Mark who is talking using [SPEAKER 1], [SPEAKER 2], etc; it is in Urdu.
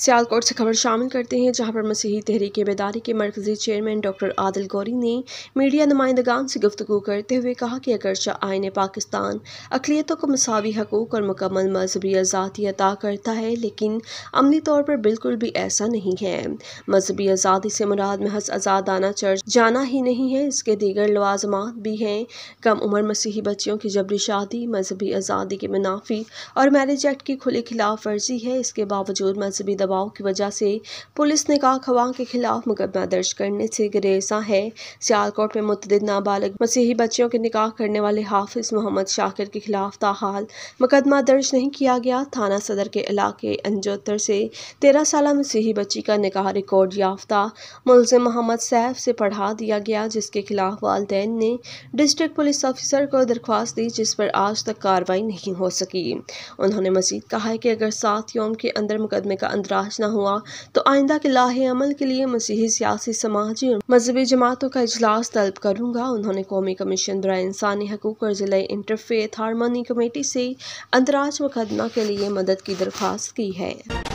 [SPEAKER 1] سیالکوٹ سے خبر شامل کرتے ہیں جہاں پر مسیحی تحریک بیداری کے مرکزی چیئرمین ڈاکٹر عادل گوری نے میڈیا نمائندگان سے گفتگو کرتے ہوئے کہا کہ اگرچہ آئین پاکستان اقلیتوں کو مساوی حقوق اور مکمل مذہبی آزادی عطا کرتا ہے لیکن عملی طور پر بالکل بھی ایسا نہیں ہے مذہبی آزادی سے مراد محس آزادانہ چرچ جانا ہی نہیں ہے اس کے دیگر لوازمات بھی ہیں کم عمر مسیحی بچیوں کی جبری شادی مذہبی آزادی کے منافی اور میرج ایکٹ کی کھلی خلاف ورزی ہے اس کے باوجود مذہبی دباؤ کی وجہ سے پولیس نے کہا خواہ کے خلاف مقدمہ درج کرنے سے گریزہ ہے سیالکوٹ میں متدد نابالک مسیحی بچیوں کے نکاح کرنے والے حافظ محمد شاکر کے خلاف تاحال مقدمہ درج نہیں کیا گیا تھانہ صدر کے علاقے انجوتر سے تیرہ سالہ مسیحی بچی کا نکاح ریکارڈ یافتہ ملزم محمد سیف سے پڑھا دیا گیا جس کے خلاف والدین نے ڈسٹرکٹ پولیس آفیسر کو درخواست دی جس پر آج تک کاروائی نہیں ہو سکی انہوں نے مزید کہا ہے کہ اگر سات یوم کے اندر مقدمے کا اندرا نہ ہوا تو آئندہ کے لاہے عمل کے لیے مسیحی سیاسی سماجی اور مذہبی جماعتوں کا اجلاس طلب کروں گا انہوں نے قومی کمیشن درائے انسانی حقوق اور ضلع انٹرفیت ہارمونی کمیٹی سے اندراج مقدمہ کے لیے مدد کی درخواست کی ہے